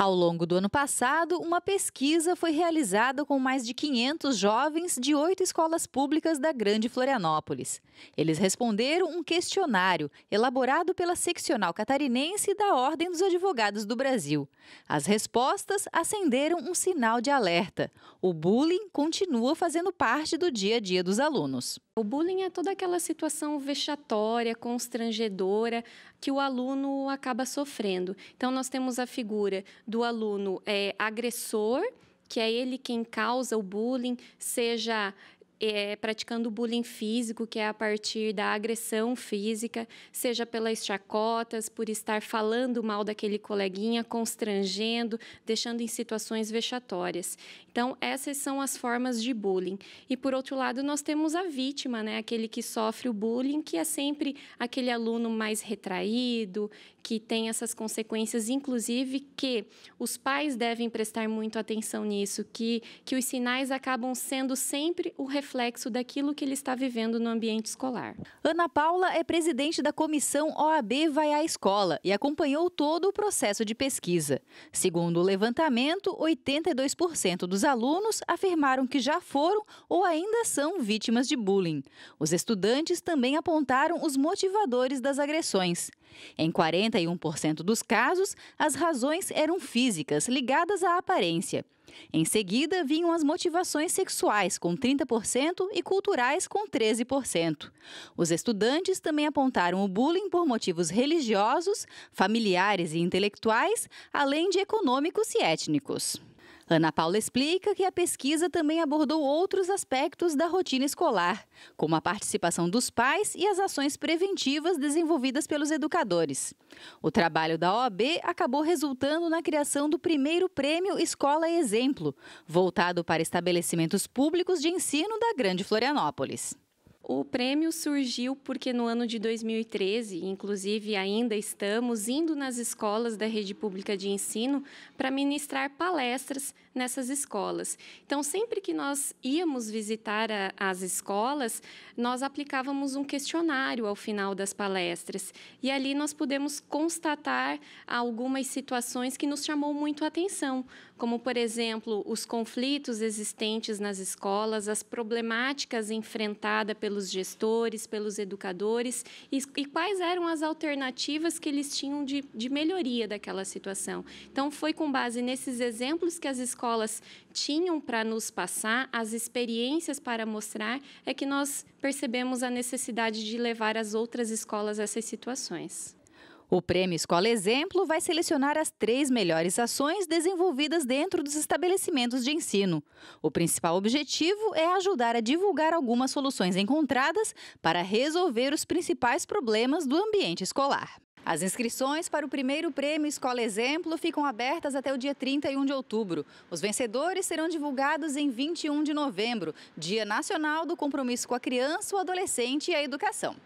Ao longo do ano passado, uma pesquisa foi realizada com mais de 500 jovens de oito escolas públicas da Grande Florianópolis. Eles responderam um questionário elaborado pela seccional catarinense da Ordem dos Advogados do Brasil. As respostas acenderam um sinal de alerta. O bullying continua fazendo parte do dia a dia dos alunos. O bullying é toda aquela situação vexatória, constrangedora que o aluno acaba sofrendo. Então, nós temos a figura do aluno é, agressor, que é ele quem causa o bullying, seja é, praticando bullying físico, que é a partir da agressão física, seja pelas chacotas, por estar falando mal daquele coleguinha, constrangendo, deixando em situações vexatórias. Então, essas são as formas de bullying. E por outro lado, nós temos a vítima, né? aquele que sofre o bullying, que é sempre aquele aluno mais retraído, que tem essas consequências, inclusive que os pais devem prestar muito atenção nisso, que, que os sinais acabam sendo sempre o reflexo reflexo daquilo que ele está vivendo no ambiente escolar. Ana Paula é presidente da comissão OAB Vai à Escola e acompanhou todo o processo de pesquisa. Segundo o levantamento, 82% dos alunos afirmaram que já foram ou ainda são vítimas de bullying. Os estudantes também apontaram os motivadores das agressões. Em 41% dos casos, as razões eram físicas, ligadas à aparência. Em seguida, vinham as motivações sexuais, com 30%, e culturais, com 13%. Os estudantes também apontaram o bullying por motivos religiosos, familiares e intelectuais, além de econômicos e étnicos. Ana Paula explica que a pesquisa também abordou outros aspectos da rotina escolar, como a participação dos pais e as ações preventivas desenvolvidas pelos educadores. O trabalho da OAB acabou resultando na criação do primeiro prêmio Escola Exemplo, voltado para estabelecimentos públicos de ensino da Grande Florianópolis o prêmio surgiu porque no ano de 2013, inclusive ainda estamos indo nas escolas da rede pública de ensino para ministrar palestras nessas escolas. Então, sempre que nós íamos visitar a, as escolas, nós aplicávamos um questionário ao final das palestras. E ali nós pudemos constatar algumas situações que nos chamou muito a atenção, como, por exemplo, os conflitos existentes nas escolas, as problemáticas enfrentadas pelos pelos gestores, pelos educadores e, e quais eram as alternativas que eles tinham de, de melhoria daquela situação. Então, foi com base nesses exemplos que as escolas tinham para nos passar, as experiências para mostrar, é que nós percebemos a necessidade de levar as outras escolas a essas situações. O Prêmio Escola Exemplo vai selecionar as três melhores ações desenvolvidas dentro dos estabelecimentos de ensino. O principal objetivo é ajudar a divulgar algumas soluções encontradas para resolver os principais problemas do ambiente escolar. As inscrições para o primeiro prêmio Escola Exemplo ficam abertas até o dia 31 de outubro. Os vencedores serão divulgados em 21 de novembro, Dia Nacional do Compromisso com a Criança, o Adolescente e a Educação.